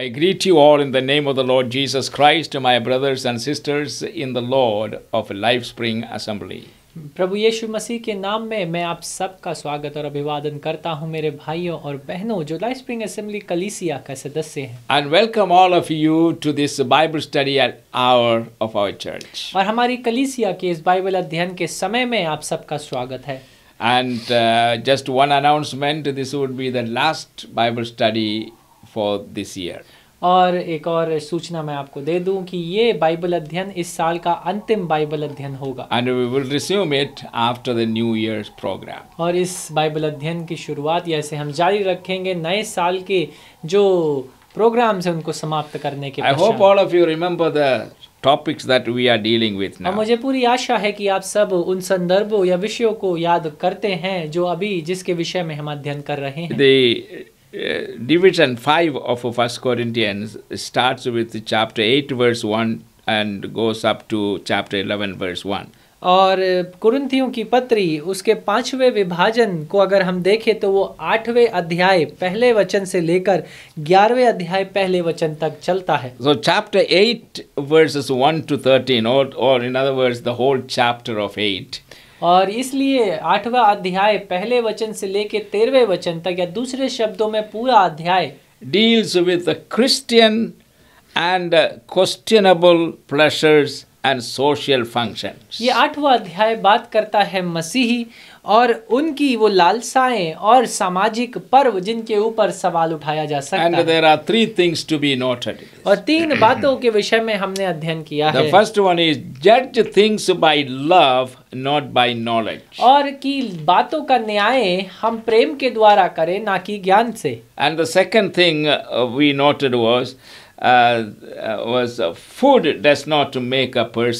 I greet you all in the name of the Lord Jesus Christ, my brothers and sisters in the Lord of Life Spring Assembly. प्रभु यीशु मसीह के नाम में मैं आप सबका स्वागत और अभिवादन करता हूं मेरे भाइयों और बहनों जो लाइफ स्प्रिंग असेंबली कलीसिया का सदस्य हैं and welcome all of you to this Bible study hour of our church और हमारी कलीसिया के इस बाइबल अध्ययन के समय में आप सबका स्वागत है And uh, just one announcement this would be the last Bible study for this year और एक और सूचना मैं आपको दे दूं कि ये बाइबल अध्ययन इस साल का अंतिम बाइबल अध्ययन होगा and we will resume it after the new year program और इस बाइबल अध्ययन की शुरुआत ऐसे हम जारी रखेंगे नए साल के जो प्रोग्राम से उनको समाप्त करने के I hope all of you remember the topics that we are dealing with now मुझे पूरी आशा है कि आप सब उन संदर्भों या विषयों को याद करते हैं जो अभी जिसके विषय में हम अध्ययन कर रहे हैं Uh, division 5 of First Corinthians starts with chapter 8 verse 1 and goes up to chapter 11 verse 1. और uh, कुरुंथियों की पत्री उसके पांचवें विभाजन को अगर हम देखें तो वो आठवें अध्याय पहले वचन से लेकर ग्यारहवें अध्याय पहले वचन तक चलता है सो चैप्टर 8 वर्सेस 1 टू 13 और और in other words the whole chapter of 8 और इसलिए आठवां अध्याय पहले वचन से लेकर तेरहवें वचन तक या दूसरे शब्दों में पूरा अध्याय deals with Christian and questionable pleasures and social function ये आठवां अध्याय बात करता है मसीही और उनकी वो लालसाएं और सामाजिक पर्व जिनके ऊपर सवाल उठाया जा सकता है और तीन बातों के विषय में हमने अध्ययन किया The है। फर्स्ट वन इज जज things by love not by knowledge और की बातों का न्याय हम प्रेम के द्वारा करें ना कि ज्ञान से and the second thing we noted was Uh, uh, was food does not और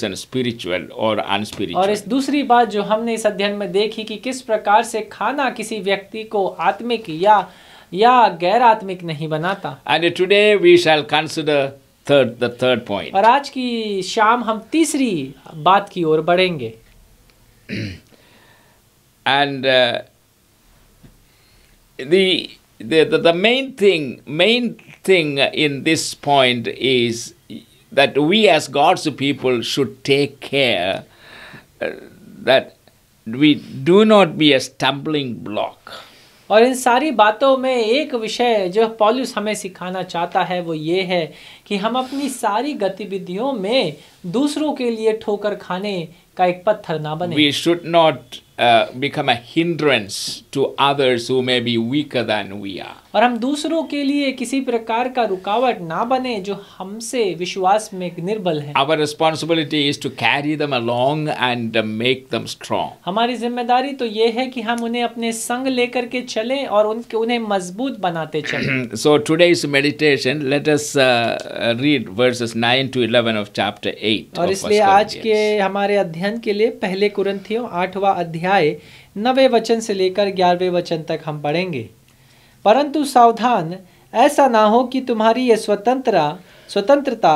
इस दूसरी बात जो हमने इस अध्ययन में देखी कि किस प्रकार से खाना किसी व्यक्ति को आत्मिक या या गैर आत्मिक नहीं बनाता and today we shall consider third the third point और आज की शाम हम तीसरी बात की ओर बढ़ेंगे and the, the, the main thing main thing in this point is that we as God's people should take care that we do not be a stumbling block. और इन सारी बातों में एक विषय जो पॉलिस हमें सिखाना चाहता है वो ये है कि हम अपनी सारी गतिविधियों में दूसरों के लिए ठोकर खाने का एक पत्थर ना बने we should not uh, become a hindrance to others who may be weaker than we are. और हम दूसरों के लिए किसी प्रकार का रुकावट ना बने जो हमसे विश्वास में निर्बल हैं। Our responsibility is to carry them along and make them strong. हमारी जिम्मेदारी तो ये है कि हम उन्हें अपने संग लेकर के चलें और उनके उन्हें मजबूत बनाते चलें। so today's meditation, let us uh, read verses 9 to 11 of chapter 8. और इसलिए आज के हमारे अध्ययन के लिए पहले कुरंथियों आठवां अध्याय अध्याय नवे वचन से लेकर ग्यारहवें वचन तक हम पढ़ेंगे परंतु सावधान ऐसा ना हो कि तुम्हारी यह स्वतंत्रता स्वतंत्रता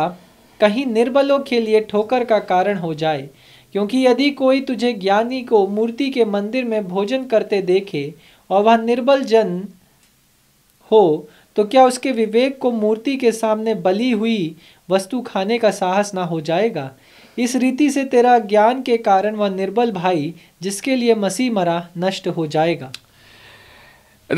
कहीं निर्बलों के लिए ठोकर का कारण हो जाए क्योंकि यदि कोई तुझे ज्ञानी को मूर्ति के मंदिर में भोजन करते देखे और वह निर्बल जन हो तो क्या उसके विवेक को मूर्ति के सामने बली हुई वस्तु खाने का साहस ना हो जाएगा इस रीति से तेरा ज्ञान के कारण वह निर्बल भाई जिसके लिए मसीह मरा नष्ट हो जाएगा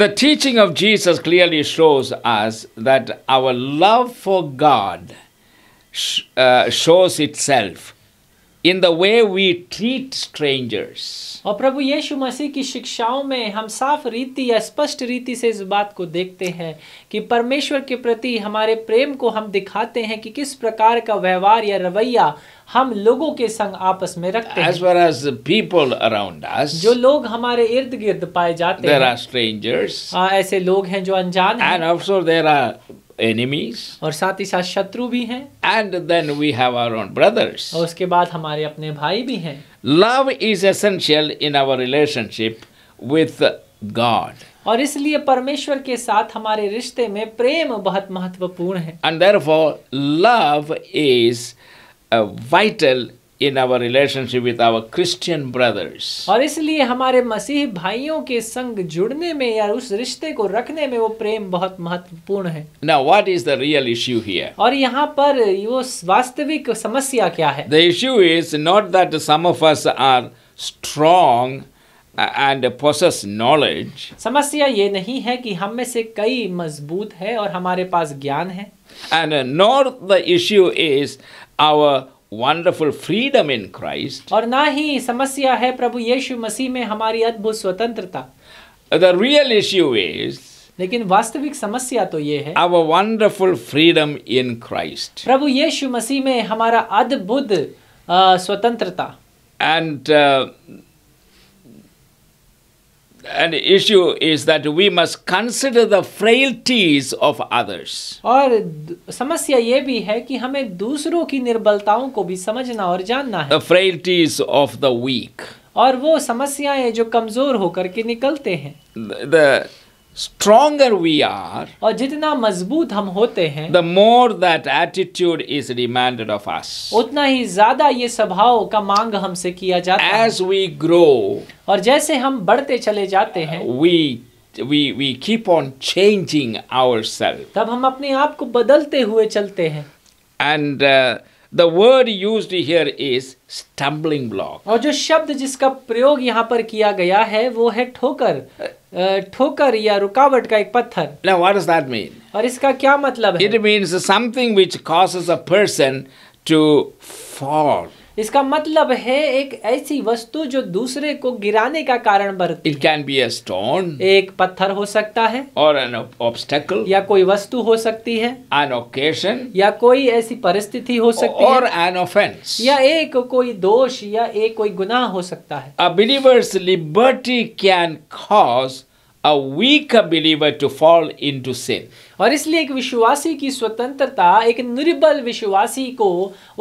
The teaching of Jesus clearly shows us that our love for God uh, shows itself in the way we treat strangers और प्रभु यीशु मसीह की शिक्षाओं में हम साफ रीति या स्पष्ट रीति से इस बात को देखते हैं कि परमेश्वर के प्रति हमारे प्रेम को हम दिखाते हैं कि किस प्रकार का व्यवहार या रवैया हम लोगों के संग आपस में रखते हैं as well as the people around us जो लोग हमारे इर्द गिर्द पाए जाते there हैं there are strangers आ, ऐसे लोग हैं जो अनजान हैं and also there are enemies और साथ ही साथ शत्रु भी हैं and then we have our own brothers और उसके बाद हमारे अपने भाई भी हैं love is essential in our relationship with God और इसलिए परमेश्वर के साथ हमारे रिश्ते में प्रेम बहुत महत्वपूर्ण है and therefore love is a vital in our relationship with our Christian brothers और इसलिए हमारे मसीह भाइयों के संग जुड़ने में या उस रिश्ते को रखने में वो प्रेम बहुत महत्वपूर्ण है now what is the real issue here और यहाँ पर वो वास्तविक समस्या क्या है the issue is not that some of us are strong and possess knowledge समस्या ये नहीं है कि हम में से कई मजबूत है और हमारे पास ज्ञान है and not the issue is our wonderful freedom in Christ. और ना ही समस्या है प्रभु यीशु मसीह में हमारी अद्भुत स्वतंत्रता. The real issue is लेकिन वास्तविक समस्या तो ये है our wonderful freedom in Christ. प्रभु यीशु मसीह में हमारा अद्भुत स्वतंत्रता. And uh, an issue is that we must consider the frailties of others. और समस्या ये भी है कि हमें दूसरों की निर्बलताओं को भी समझना और जानना है. The frailties of the weak. और वो समस्याएं जो कमजोर होकर के निकलते हैं. The, the stronger we are aur jitna mazboot hum hote hain the more that attitude is demanded of us utna hi zyada ye swabhav ka mang humse kiya jata hai as we grow aur jaise hum badhte chale jate hain we we we keep on changing ourselves tab hum apne aap ko badalte hue chalte hain and uh, The word used here is stumbling block. और जो शब्द जिसका प्रयोग यहाँ पर किया गया है वो है ठोकर ठोकर या रुकावट का एक पत्थर Now what does that mean? और इसका क्या मतलब है? It means something which causes a person to fall. इसका मतलब है एक ऐसी वस्तु जो दूसरे को गिराने का कारण बनती it can be a stone एक पत्थर हो सकता है और एन ऑब्स्टेकल या कोई वस्तु हो सकती है एन ओकेशन या कोई ऐसी परिस्थिति हो सकती है और एन ऑफेंस या एक कोई दोष या एक कोई गुनाह हो सकता है a believer's liberty can cause a weak believer to fall into sin और इसलिए एक विश्वासी की स्वतंत्रता एक निर्बल विश्वासी को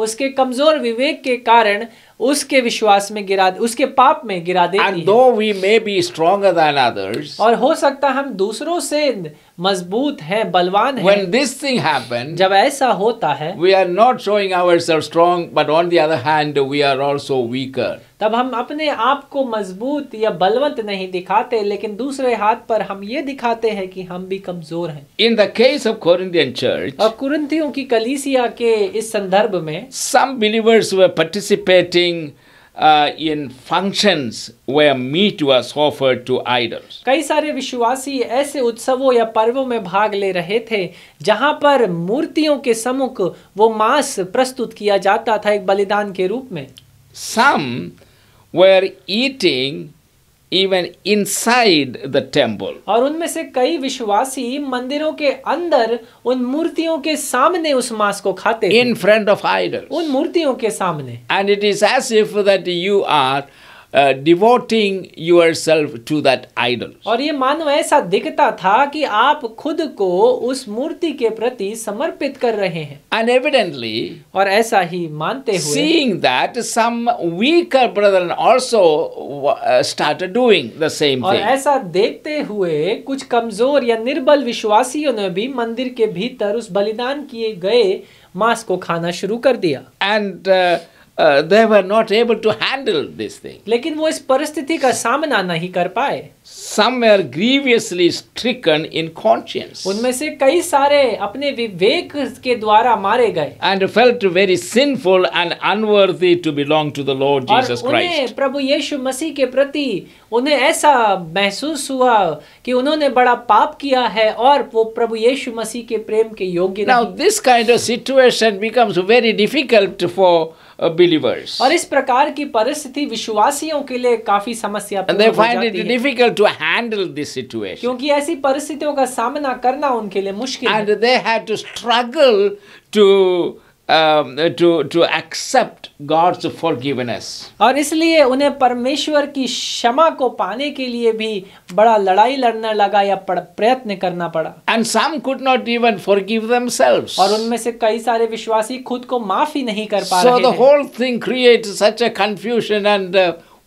उसके कमजोर विवेक के कारण उसके विश्वास में गिरा उसके पाप में गिरा देती है। And though we may be stronger than और हो सकता हम दूसरों से मजबूत है बलवान है व्हेन दिस थिंग हैपन जब ऐसा होता है we are not showing ourselves strong but on the other hand we are also weaker तब हम अपने आप को मजबूत या बलवंत नहीं दिखाते लेकिन दूसरे हाथ पर हम ये दिखाते हैं कि हम भी कमजोर हैं in the case of Corinthian church और कुरिंथियों की कलीसिया के इस संदर्भ में some believers were participating uh, in functions where meat was offered to idols. कई सारे विश्वासी ऐसे उत्सवों या पर्वों में भाग ले रहे थे जहां पर मूर्तियों के सम्मुख वो मांस प्रस्तुत किया जाता था एक बलिदान के रूप में. Some were eating even inside the temple और उनमें से कई विश्वासी मंदिरों के अंदर उन मूर्तियों के सामने उस मांस को खाते इन फ्रंट ऑफ आइडल उन मूर्तियों के सामने and it is as if that you are devoting yourself to that idol और ये मानव ऐसा दिखता था कि आप खुद को उस मूर्ति के प्रति समर्पित कर रहे हैं एंड एविडेंटली और ऐसा ही मानते हुए seeing that some weaker brethren also start doing the same और ऐसा देखते हुए कुछ कमजोर या निर्बल विश्वासियों ने भी मंदिर के भीतर उस बलिदान किए गए मांस को खाना शुरू कर दिया and uh, they were not able to handle this thing. लेकिन वो इस परिस्थिति का सामना नहीं कर पाए. Some were grievously stricken in conscience. उनमें से कई सारे अपने विवेक के द्वारा मारे गए. And felt very sinful and unworthy to belong to the Lord Jesus Christ. और उन्हें प्रभु यीशु मसीह के प्रति उन्हें ऐसा महसूस हुआ कि उन्होंने बड़ा पाप किया है और वो प्रभु यीशु मसीह के प्रेम के योग्य नहीं. Now this kind of situation becomes very difficult for believers. और इस प्रकार की परिस्थिति विश्वासियों के लिए काफी समस्या And they find it difficult to handle this situation. क्योंकि ऐसी परिस्थितियों का सामना करना उनके लिए मुश्किल And they had to struggle to to to accept God's forgiveness और इसलिए उन्हें परमेश्वर की क्षमा को पाने के लिए भी बड़ा लड़ाई लड़ने लगा या प्रयत्न करना पड़ा and some could not even forgive themselves और उनमें से कई सारे विश्वासी खुद को माफ ही नहीं कर पा रहे so the whole thing create such a confusion and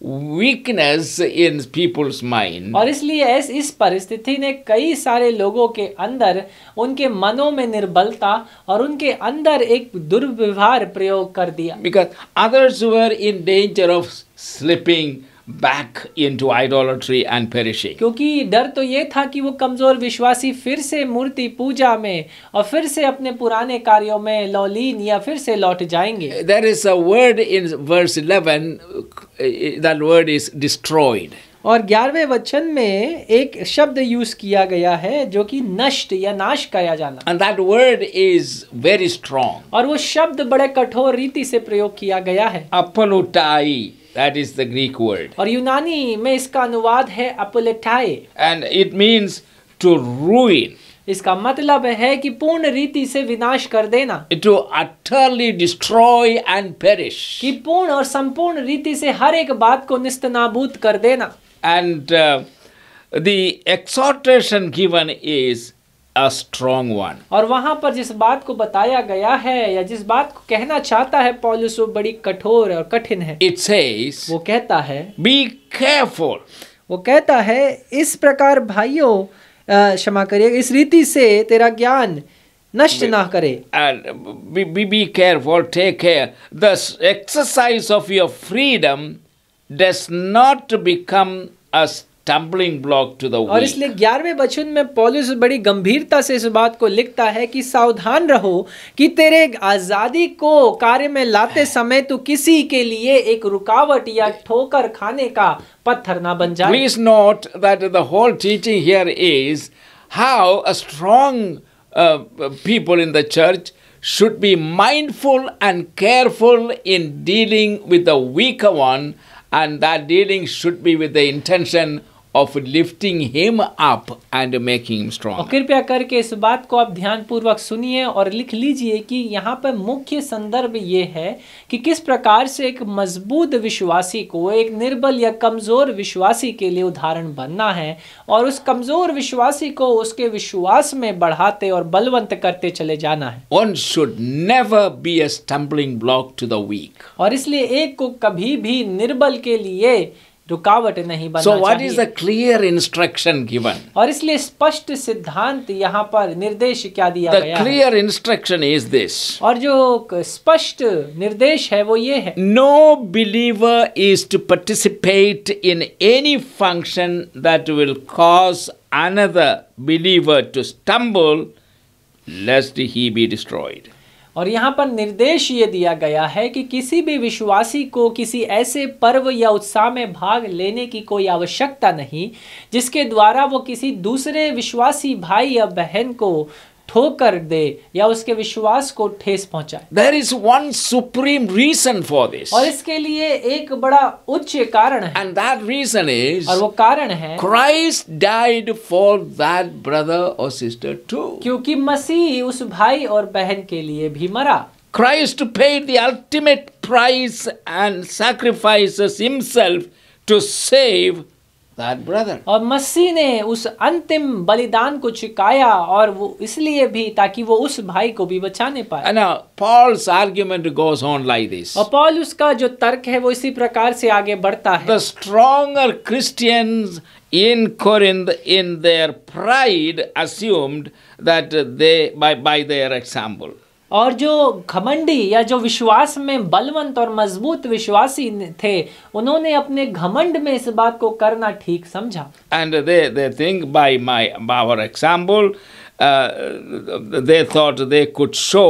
weakness in people's mind और इसलिए ऐस इस परिस्थिति ने कई सारे लोगों के अंदर उनके मनों में निर्बलता और उनके अंदर एक दुर्व्यवहार प्रयोग कर दिया because others were in danger of slipping back into idolatry and perishing. क्योंकि डर तो ये था कि वो कमजोर विश्वासी फिर से मूर्ति पूजा में और फिर से अपने पुराने कार्यों में लौलीन या फिर से लौट जाएंगे. There is a word in verse 11 that word is destroyed. और ग्यारहवें वचन में एक शब्द यूज किया गया है जो कि नष्ट या नाश किया जाना and that word is very strong और वो शब्द बड़े कठोर रीति से प्रयोग किया गया है अपलुटाई That is the Greek word. और यूनानी में इसका अनुवाद है अपलेटाई And it means to ruin. इसका मतलब है कि पूर्ण रीति से विनाश कर देना to utterly destroy and perish कि पूर्ण और संपूर्ण रीति से हर एक बात को निस्तनाबूत कर देना and the exhortation given is a strong one और वहां पर जिस बात को बताया गया है या जिस बात को कहना चाहता है पॉलिस वो बड़ी कठोर और कठिन है it says वो कहता है बी केयरफुल वो कहता है इस प्रकार भाइयों क्षमा करिए इस रीति से तेरा ज्ञान नष्ट ना करे be be careful take care the exercise of your freedom does not become a stumbling block to the और इसलिए ग्यारहवें वचन में पॉलिस बड़ी गंभीरता से इस बात को लिखता है कि सावधान रहो कि तेरे आज़ादी को कार्य में लाते समय तू किसी के लिए एक रुकावट या ठोकर खाने का पत्थर ना बन जाए please note that the whole teaching here is how a strong people in the church should be mindful and careful in dealing with the weaker one, and that dealing should be with the intention of lifting him up and making him strong कृपया करके इस बात को आप ध्यानपूर्वक सुनिए और लिख लीजिए कि यहाँ पर मुख्य संदर्भ ये है कि किस प्रकार से एक मजबूत विश्वासी को एक निर्बल या कमज़ोर विश्वासी के लिए उदाहरण बनना है और उस कमज़ोर विश्वासी को उसके विश्वास में बढ़ाते और बलवंत करते चले जाना है one should never be a stumbling block to the weak और इसलिए एक को कभी भी निर्बल के लिए रुकावट नहीं बनना so what चाहिए। is the clear instruction given? और इसलिए स्पष्ट सिद्धांत यहाँ पर निर्देश क्या दिया the गया clear है? instruction is this. और जो स्पष्ट निर्देश है वो ये है no believer is to participate in any function that will cause another believer to stumble lest he be destroyed और यहाँ पर निर्देश ये दिया गया है कि किसी भी विश्वासी को किसी ऐसे पर्व या उत्साह में भाग लेने की कोई आवश्यकता नहीं जिसके द्वारा वो किसी दूसरे विश्वासी भाई या बहन को ठोकर दे या उसके विश्वास को ठेस पहुंचाए there is one supreme reason for this और इसके लिए एक बड़ा उच्च कारण है एंड दैट रीजन इज और वो कारण है Christ died for that brother और सिस्टर टू क्योंकि मसीह उस भाई और बहन के लिए भी मरा Christ paid the ultimate price and sacrifices himself to save that brother. aur Masih ne us antim balidan ko chikaya aur wo isliye bhi taki wo us bhai ko bhi bachane paaye And now Paul's argument goes on like this. aur paul uska jo tark hai wo isi prakar se aage badhta hai The stronger Christians in Corinth in their pride assumed that they by by their example. और जो घमंडी या जो विश्वास में बलवंत और मजबूत विश्वासी थे उन्होंने अपने घमंड में इस बात को करना ठीक समझा and they they think by my our example they thought they could show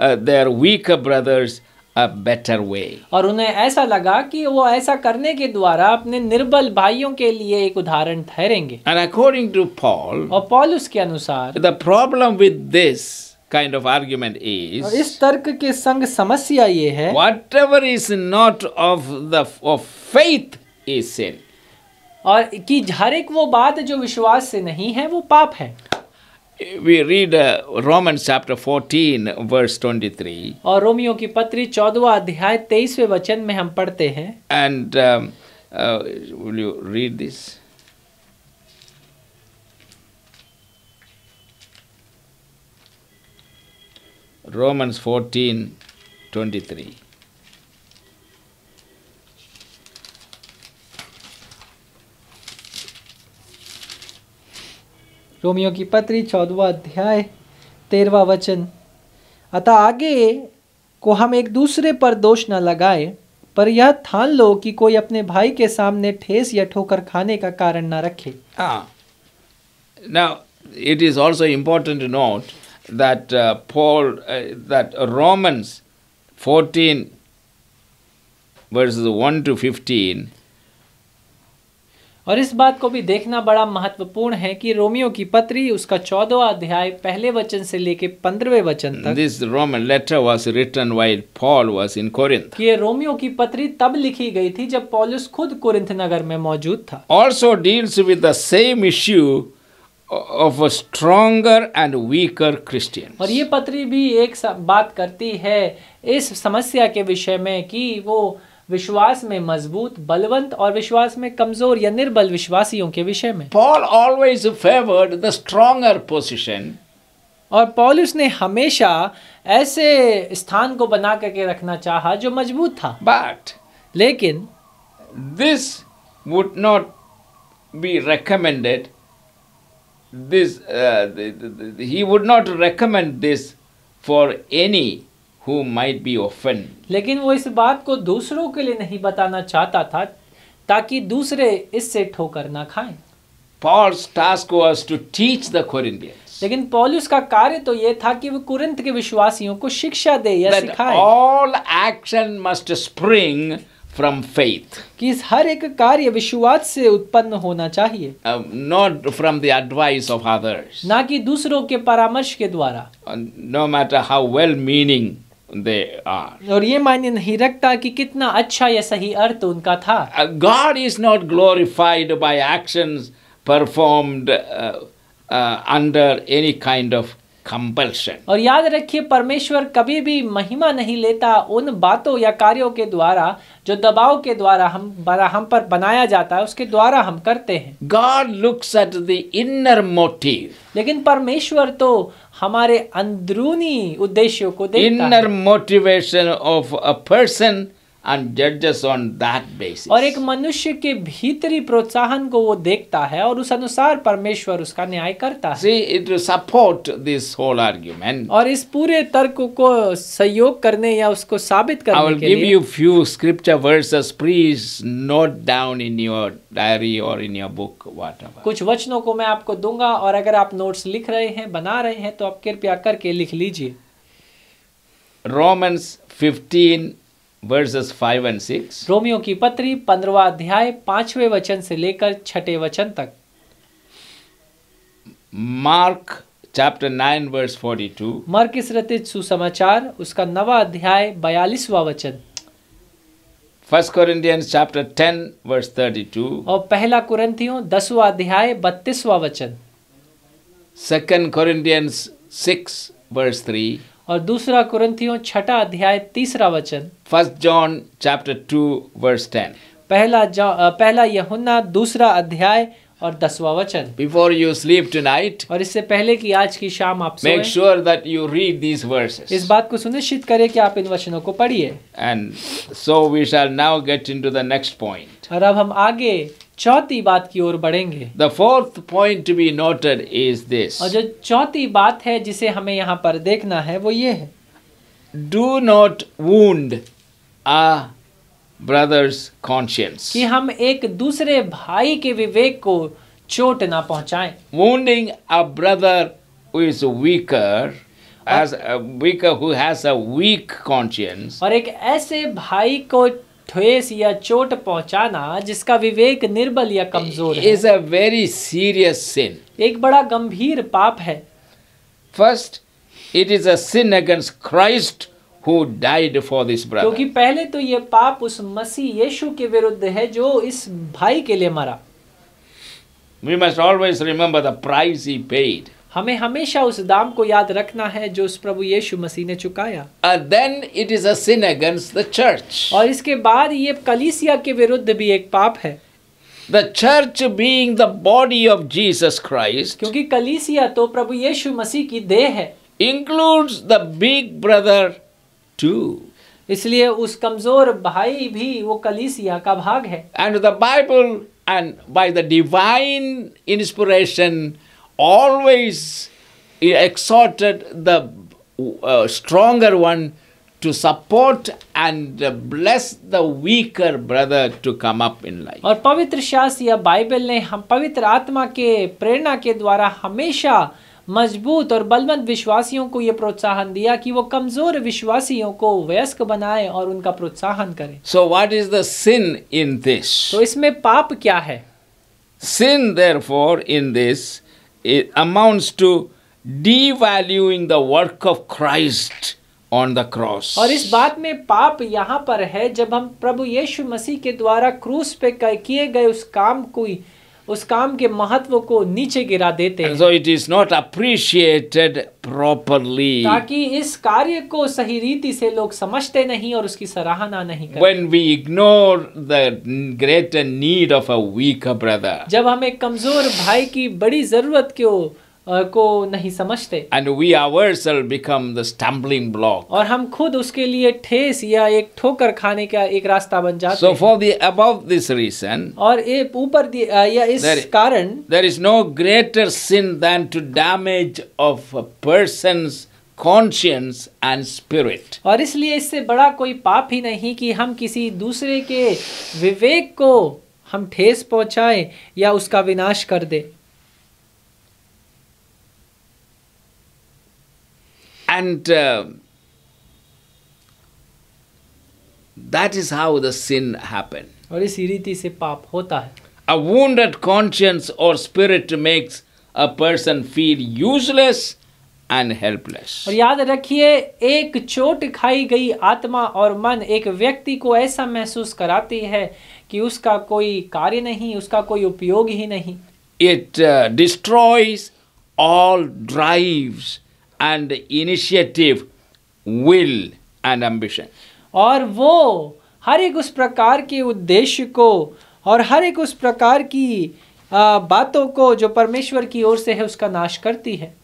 their weaker brothers A better way. और उन्हें ऐसा लगा कि वो ऐसा करने के द्वारा अपने निर्बल भाइयों के लिए एक उदाहरण ठहरेंगे And according to Paul, और पॉलुस के अनुसार the problem with this kind of argument is is tark ke sang samasya ye hai whatever is not of the of faith is sin aur ki har ek wo baat jo vishwas se nahi hai wo paap hai we read uh, Romans chapter 14 verse 23 aur Romiyo ki patri 14th adhyay 23ve vachan mein hum पढ़ते hain and um, uh, will you read this Romans 14 23. Romiyo की पत्री चौदवा अध्याय तेरवा वचन अतः आगे को हम एक दूसरे पर दोष न लगाए पर यह ठान लो कि कोई अपने भाई के सामने ठेस या ठोकर खाने का कारण न रखे हाँ it is also important note that uh, Paul, uh, that Romans 14 verses 1 to 15. और इस बात को भी देखना बड़ा महत्वपूर्ण है कि रोमियो की पत्री उसका चौदवा अध्याय पहले वचन से लेके पंद्रवें वचन तक this Roman letter was written while Paul was in Corinth ये रोमियो की पत्री तब लिखी गई थी जब पॉलस खुद कोरिंथ नगर में मौजूद था also deals with the same issue of a stronger and weaker christian और ये पत्री भी एक बात करती है इस समस्या के विषय में कि वो विश्वास में मजबूत बलवंत और विश्वास में कमजोर या निर्बल विश्वासियों के विषय में Paul always favoured the stronger position और पॉल ने हमेशा ऐसे स्थान को बना करके रखना चाहा जो मजबूत था बट लेकिन this would not be recommended this uh, the, the, the, he would not recommend this for any who might be offended. lekin wo is baat ko dusron ke liye nahi batana chahta tha taki dusre isse thokar na khaye Paul's task was to teach the Corinthians. लेकिन पॉलुस का कार्य तो ये था कि वो Corinth के विश्वासियों को शिक्षा दे या सिखाए all action must spring from faith कि इस हर एक कार्य विश्वास से उत्पन्न होना चाहिए not from the advice of others ना कि दूसरों के परामर्श के द्वारा no matter how well meaning they are और ये मायने नहीं रखता कि कितना अच्छा या सही अर्थ उनका था God is not glorified by actions performed under any kind of compulsion और याद रखिए परमेश्वर कभी भी महिमा नहीं लेता उन बातों या कार्यों के द्वारा जो दबाव के द्वारा हम हम पर बनाया जाता है उसके द्वारा हम करते हैं God looks at the inner motive लेकिन परमेश्वर तो हमारे अंदरूनी उद्देश्यों को देखता inner motivation of a person और एक मनुष्य के भीतरी प्रोत्साहन को वो देखता है और उस अनुसार परमेश्वर उसका न्याय करता है see it support this whole argument और इस पूरे तर्क को सहयोग करने या उसको साबित करने के लिए I will give you few scripture verses please note down in your diary और इन योर बुक व्हाटएवर कुछ वचनों को मैं आपको दूंगा और अगर आप नोट्स लिख रहे हैं बना रहे हैं तो आप कृपया करके लिख लीजिए Romans 15 verses five and six Romiyo की पत्री पंद्रवा अध्याय पांचवें वचन से लेकर छठे वचन तक Mark chapter nine verse forty two Mark इस सुसमाचार उसका नवा अध्याय बयालीसवा वचन first Corinthians chapter ten verse thirty two और पहला कुरंथियों दसवा अध्याय बत्तीसवा वचन second Corinthians six verse three और दूसरा कुरंथियों छठा अध्याय तीसरा वचन first John chapter two verse ten पहला पहला यहुन्ना दूसरा अध्याय और दसवा वचन बिफोर यू स्लीप नाइट और इससे पहले कि आज की शाम आप make sure that you read these verses इस बात को सुनिश्चित करें कि आप इन वचनों को पढ़िए and so we shall now get to the next point और अब हम आगे चौथी बात की ओर बढ़ेंगे the fourth point to be noted is this और जो चौथी बात है जिसे हमें यहाँ पर देखना है वो ये है do not wound a brother's conscience कि हम एक दूसरे भाई के विवेक को चोट ना पहुंचाएं wounding a brother who is weaker as weaker who has a weak conscience और एक ऐसे भाई को ठेस या चोट पहुंचाना जिसका विवेक निर्बल या कमजोर is a very serious sin एक बड़ा गंभीर पाप है first it is an against Christ who died for this brother क्योंकि पहले तो ये पाप उस मसीह यीशु के विरुद्ध है जो इस भाई के लिए मरा we must always remember the price he paid हमें हमेशा उस दाम को याद रखना है जो उस प्रभु यीशु मसीह ने चुकाया then it is an against the church और इसके बाद ये कलीसिया के विरुद्ध भी एक पाप है the church being the body of Jesus Christ क्योंकि कलीसिया तो प्रभु यीशु मसीह की देह है includes the big brother too इसलिए उस कमजोर भाई भी वो कलीसिया का भाग है and the Bible and by the divine inspiration always exhorted the uh, stronger one to support and bless the weaker brother to come up in life. और पवित्र शास्त्र या बाइबल ने हम पवित्र आत्मा के प्रेरणा के द्वारा हमेशा मजबूत और बलवंत विश्वासियों को यह प्रोत्साहन दिया कि वो कमजोर विश्वासियों को वयस्क बनाए और उनका प्रोत्साहन करें सो वॉट इज दिन इन दिस तो इसमें पाप क्या है sin therefore in this it amounts to devaluing the work of Christ on the cross. और इस बात में पाप यहाँ पर है जब हम प्रभु यीशु मसीह के द्वारा क्रूस पे किए गए उस काम को उस काम के महत्व को नीचे गिरा देते हैं so it is not appreciated properly ताकि इस कार्य को सही रीति से लोग समझते नहीं और उसकी सराहना नहीं करते when we ignore the greater need of a weaker brother जब हम एक कमजोर भाई की बड़ी जरूरत क्यों को नहीं समझते and we our ourselves become the stumbling block और हम खुद उसके लिए ठेस या एक ठोकर खाने का एक रास्ता बन जाते so for the above this reason और ये ऊपर या इस there, कारण there is no greater sin than to damage of a person's conscience and spirit और इसलिए इससे बड़ा कोई पाप ही नहीं कि हम किसी दूसरे के विवेक को हम ठेस पहुंचाएं या उसका विनाश कर दें And uh, that is how the sin happened. और इसी रीति से पाप होता है A wounded conscience or spirit makes a person feel useless and helpless. और याद रखिए एक चोट खाई गई आत्मा और मन एक व्यक्ति को ऐसा महसूस कराती है कि उसका कोई कार्य नहीं उसका कोई उपयोग ही नहीं It uh, destroys all drives and initiative, will and ambition. और वो हर एक उस प्रकार के उद्देश्य को और हर एक उस प्रकार की बातों को जो परमेश्वर की ओर से है उसका नाश करती है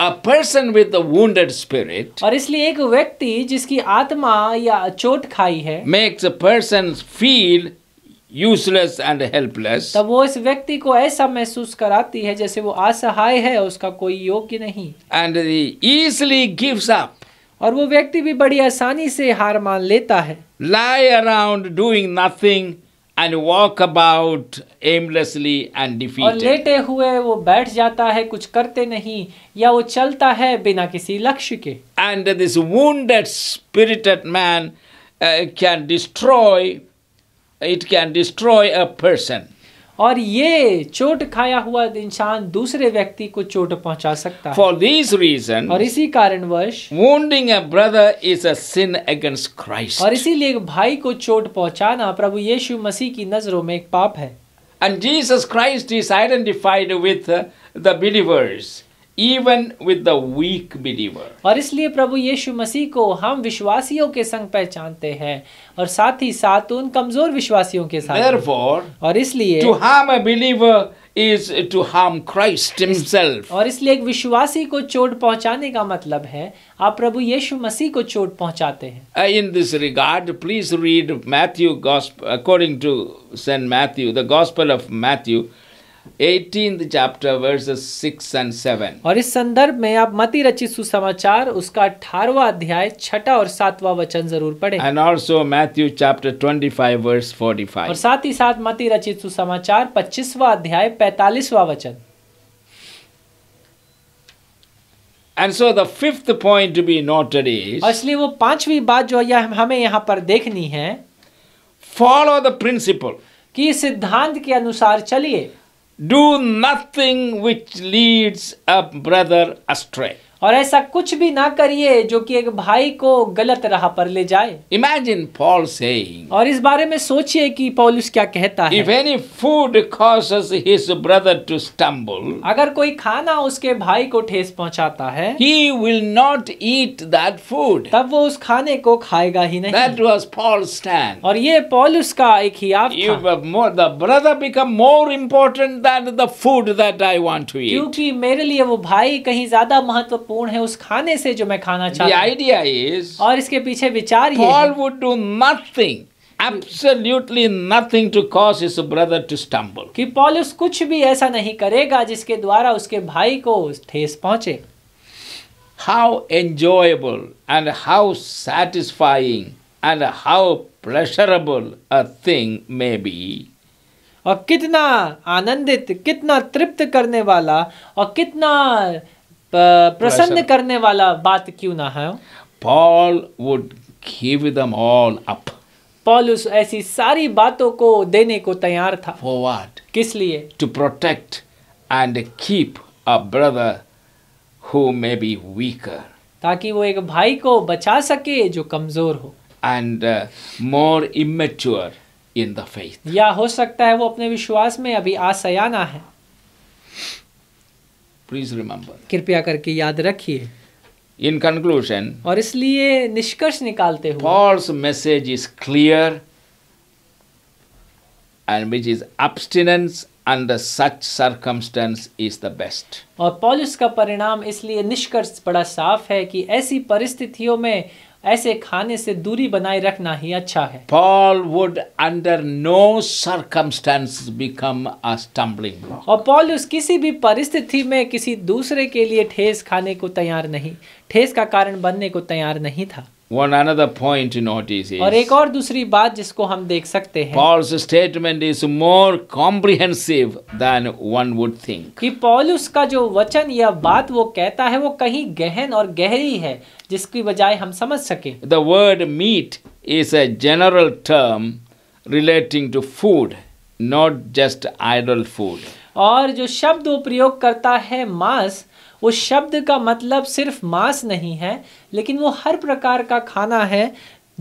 A person with a wounded spirit और इसलिए एक व्यक्ति जिसकी आत्मा या चोट खाई है makes a person feel useless and helpless तब वो इस व्यक्ति को ऐसा महसूस कराती है जैसे वो असहाय है उसका कोई योग्य नहीं एंड ईजली गिव्स अप और वो व्यक्ति भी बड़ी आसानी से हार मान लेता है lie around doing nothing and walk about aimlessly and defeat और लेटे हुए वो बैठ जाता है कुछ करते नहीं या वो चलता है बिना किसी लक्ष्य के and this wounded spirited man can destroy it can destroy a person और ये चोट खाया हुआ इंसान दूसरे व्यक्ति को चोट पहुंचा सकता है फॉर दिस रीजन और इसी कारणवश wounding a brother is a sin against Christ और इसीलिए भाई को चोट पहुंचाना प्रभु यीशु मसीह की नजरों में एक पाप है and Jesus Christ is identified with the believers even with the weak believer और इसलिए प्रभु यीशु मसीह को हम विश्वासियों के संग पहचानते हैं और साथ ही साथ उन कमजोर विश्वासियों के साथ Therefore, और इसलिए to harm a believer is to harm Christ himself और इसलिए एक विश्वासी को चोट पहुंचाने का मतलब है आप प्रभु यीशु मसीह को चोट पहुंचाते हैं in this regard please read Matthew according to Saint Matthew the gospel of Matthew 18th chapter verses 6 and 7 और इस संदर्भ में आप मती रचित सुसमाचार उसका 18वां अध्याय छठा और सातवां वचन जरूर पढ़ें and also Matthew chapter 25 verse 45 और साथ ही साथ मती रचित सुसमाचार 25वां अध्याय 45वां वचन And so the fifth point to be noted is इसलिए वो पांचवी बात जो यह हमें यहां पर देखनी है follow the principle कि सिद्धांत के अनुसार चलिए Do nothing which leads a brother astray. और ऐसा कुछ भी ना करिए जो कि एक भाई को गलत राह पर ले जाए इमेजिन पॉल से और इस बारे में सोचिए कि पॉलुस क्या कहता है if any food causes his brother to stumble अगर कोई खाना उसके भाई को ठेस पहुंचाता है he will not eat that food तब वो उस खाने को खाएगा ही नहीं दैट वाज पॉल स्टैंड और ये पॉलुस का एक ही आप था more the brother become more important than the food that I want to eat क्योंकि मेरे लिए वो भाई कहीं ज्यादा महत्व महत्वपूर्ण है उस खाने से जो मैं खाना चाहता हूँ आइडिया इज और इसके पीछे विचार ये Paul would do nothing absolutely nothing to cause his brother to stumble कि पॉलुस कुछ भी ऐसा नहीं करेगा जिसके द्वारा उसके भाई को ठेस पहुंचे how enjoyable and how satisfying and how pleasurable a thing may be और कितना आनंदित कितना तृप्त करने वाला और कितना प्रसन्न करने वाला बात क्यों ना है Paul would give them all up Paulus ऐसी सारी बातों को देने को तैयार था फॉर व्हाट किस लिए to protect and keep a brother who may be weaker ताकि वो एक भाई को बचा सके जो कमजोर हो and more immature in the faith या हो सकता है वो अपने विश्वास में अभी आसयाना है प्लीज रिमेम्बर कृपया करके याद रखिए इन कंक्लूजन और इसलिए निष्कर्ष निकालते हुए Paul's message is clear and which is abstinence under such circumstances is the best और पॉलिस का परिणाम इसलिए निष्कर्ष बड़ा साफ है कि ऐसी परिस्थितियों में ऐसे खाने से दूरी बनाए रखना ही अच्छा है Paul would under no circumstances become a stumbling block और उस किसी भी परिस्थिति में किसी दूसरे के लिए ठेस खाने को तैयार नहीं ठेस का कारण बनने को तैयार नहीं था One another point to notice is, और एक और दूसरी बात जिसको हम देख सकते हैं Paul's statement is more comprehensive than one would think. कि पॉलुस का जो वचन या बात वो कहता है वो कहीं गहन और गहरी है जिसकी बजाय हम समझ सके The word meat is a general term relating to food, not just idle food. और जो शब्द वो प्रयोग करता है मांस वो शब्द का मतलब सिर्फ मांस नहीं है लेकिन वो हर प्रकार का खाना है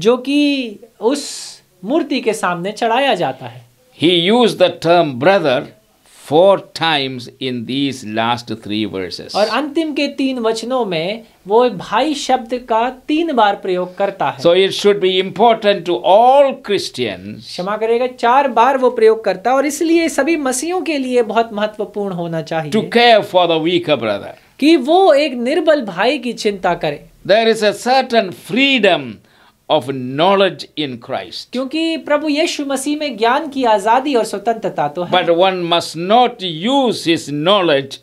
जो कि उस मूर्ति के सामने चढ़ाया जाता है he use the term brother four times in these last three verses और अंतिम के तीन वचनों में वो भाई शब्द का तीन बार प्रयोग करता है so it should be important to all Christian क्षमा करेगा चार बार वो प्रयोग करता है और इसलिए सभी मसीहों के लिए बहुत महत्वपूर्ण होना चाहिए to care for the weak brother कि वो एक निर्बल भाई की चिंता करे there is a ton freedom of knowledge in Christ क्योंकि प्रभु यीशु मसीह में ज्ञान की आजादी और स्वतंत्रता तो है but one must not use his knowledge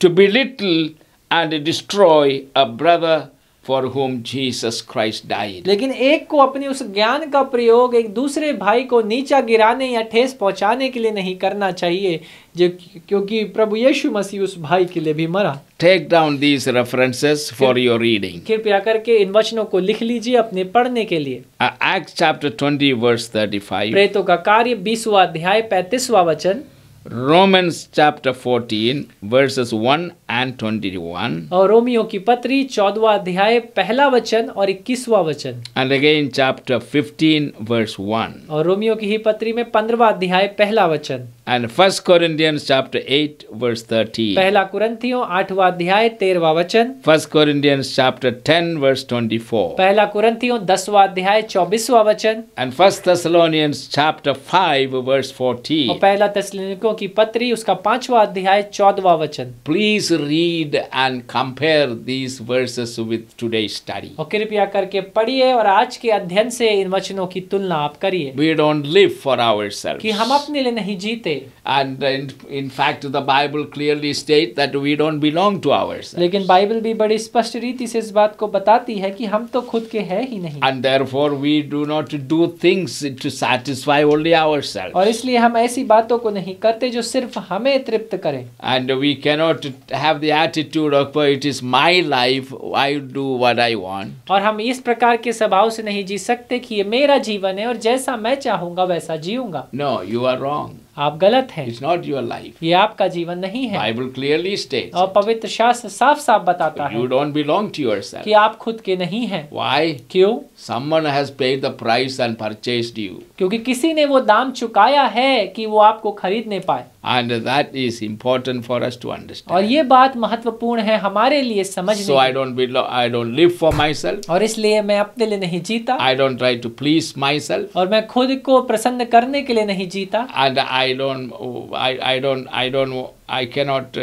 to be little and destroy a brother for whom Jesus Christ die लेकिन एक को अपने उस ज्ञान का प्रयोग एक दूसरे भाई को नीचा गिराने या ठेस पहुंचाने के लिए नहीं करना चाहिए जो क्योंकि प्रभु यीशु मसीह उस भाई के लिए भी मरा take down these references for your reading कृपया करके इन वचनों को लिख लीजिए अपने पढ़ने के लिए एक्ट चैप्टर 20 वर्स फाइव प्रेतों का कार्य बीसवा अध्याय पैतीसवा वचन Romans chapter 14 verses 1 and 21 और रोमियो की पत्री 14 अध्याय पहला वचन और 21वां वचन and again chapter 15 verse 1 और रोमियो की ही पत्री में 15वां अध्याय पहला वचन And 1 Corinthians chapter 8 verse 13. पहला कुरिन्थियों आठवां अध्याय 13वां वचन. 1 Corinthians chapter 10 verse 24. पहला कुरिन्थियों दसवां अध्याय 24वां वचन. And 1 Thessalonians chapter 5 verse 14. और पहला तस्लीनिकों की पत्री उसका पांचवां अध्याय 14वां वचन. Please read and compare these verses with today's study. और कृपया करके पढ़िए और आज के अध्ययन से इन वचनों की तुलना आप करिए. We don't live for ourselves. कि हम अपने लिए नहीं जीते थे and in, in fact the bible clearly states that we don't belong to ourselves लेकिन बाइबल भी बड़ी स्पष्ट रीति से इस बात को बताती है कि हम तो खुद के हैं ही नहीं and therefore we do not do things to satisfy only ourselves और इसलिए हम ऐसी बातों को नहीं करते जो सिर्फ हमें तृप्त करें and we cannot have the attitude of it is my life I do what I want और हम इस प्रकार के स्वभाव से नहीं जी सकते कि ये मेरा जीवन है और जैसा मैं चाहूंगा वैसा जीऊंगा no you are wrong आप गलत हैं इट्स नॉट योर लाइफ ये आपका जीवन नहीं है बाइबल क्लियरली स्टेट्स और पवित्र शास्त्र साफ साफ बताता है you don't belong to yourself कि आप खुद के नहीं हैं वाई क्यों someone has paid the price and purchased you क्योंकि किसी ने वो दाम चुकाया है कि वो आपको खरीद नहीं पाए and that is important for us to understand और ये बात महत्वपूर्ण है हमारे लिए समझने so I don't belong I don't live for myself और इसलिए मैं अपने लिए नहीं जीता I don't try to please myself और मैं खुद को प्रसन्न करने के लिए नहीं जीता and I don't I I don't I don't I cannot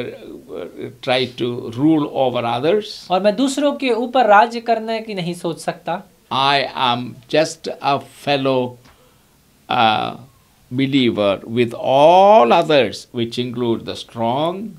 try to rule over others और मैं दूसरों के ऊपर राज्य करने की नहीं सोच सकता I am just a fellow uh, believer with all others, which include the strong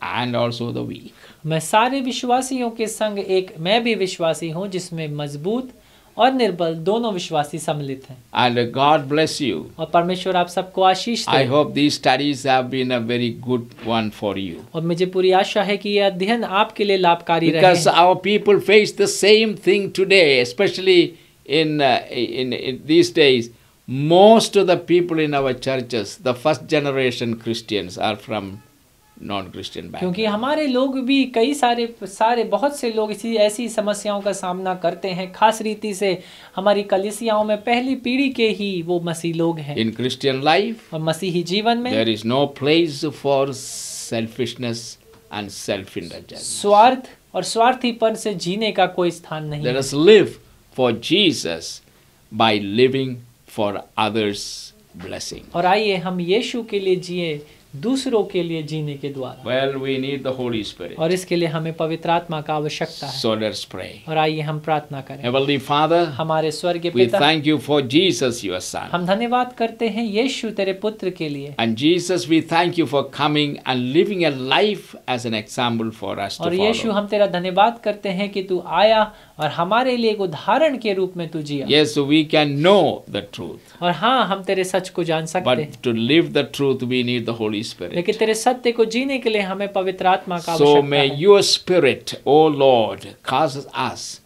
and also the weak. मैं सारे विश्वासियों के संग एक मैं भी विश्वासी हूँ जिसमें मजबूत और निर्बल दोनों विश्वासी सम्मिलित हैं एंड गॉड ब्लेस यू और परमेश्वर आप सबको आशीष दे I hope these studies have been a very good one for you और मुझे पूरी आशा है कि ये अध्ययन आपके लिए लाभकारी रहे because our people face the same thing today specially in in in these days most of the people in our churches, the first generation Christians, are from non-Christian backgrounds. क्योंकि हमारे लोग भी कई सारे सारे बहुत से लोग इसी ऐसी समस्याओं का सामना करते हैं खास रीति से हमारी कलिसियाओं में पहली पीढ़ी के ही In Christian life, there is no place for selfishness and self-indulgence. Let us live for Jesus by living for others blessing और आइए हम यीशु के लिए जिए दूसरों के लिए जीने के द्वारा well, we need the Holy Spirit. और इसके लिए हमें पवित्र आत्मा का आवश्यकता है so let's pray. और आइए हम प्रार्थना करें Heavenly Father, हमारे स्वर्गीय पिता thank you for Jesus, your son. हम धन्यवाद करते हैं यीशु तेरे पुत्र के लिए And Jesus, we thank you for coming and living a life as an example for us और यीशु हम तेरा धन्यवाद करते हैं कि तू आया और हमारे लिए एक उदाहरण के रूप में तू जिया yes we can know the truth और हाँ हम तेरे सच को जान सकते हैं but to live the truth we need the holy Spirit. So may your spirit, O Lord, cause us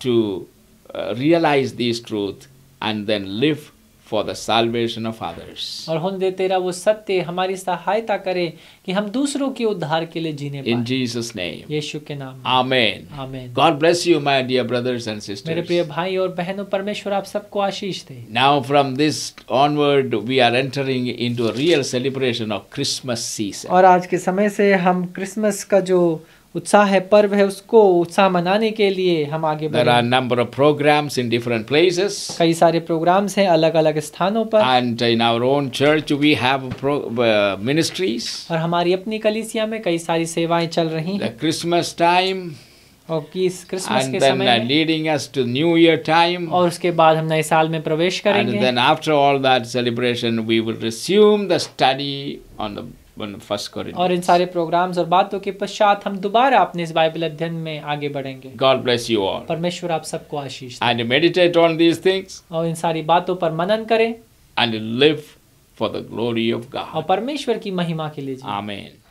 to uh, realize this truth and then live for the salvation of others और दे तेरा वो सत्य हमारी सहायता करे कि हम दूसरों के उद्धार के लिए जीने इन जीसस नेम यीशु के नाम amen amen God bless you my dear brothers and sisters मेरे प्रिय भाई और बहनों परमेश्वर आप सबको आशीष दे now from this onward we are entering into a real celebration of Christmas season और आज के समय से हम क्रिसमस का जो उत्साह है पर्व है उसको उत्साह मनाने के लिए हम आगे There are number of programs in different places. कई सारे प्रोग्राम्स हैं अलग अलग स्थानों पर And in our own church we have pro, uh, ministries. और हमारी अपनी कलिसिया में कई सारी सेवाएं चल रही हैं क्रिसमस टाइम और किस क्रिसमस के समय टाइम और उसके बाद हम नए साल में प्रवेश करेंगे सेलिब्रेशन वी विल ऑन और इन सारे प्रोग्राम्स और बातों के पश्चात हम दोबारा अपने इस बाइबल अध्ययन में आगे बढ़ेंगे गॉड ब्लेस यू ऑल परमेश्वर आप सबको आशीष and meditate on these things और इन सारी बातों पर मनन करें and live for the glory of God और परमेश्वर की महिमा के लिए आमेन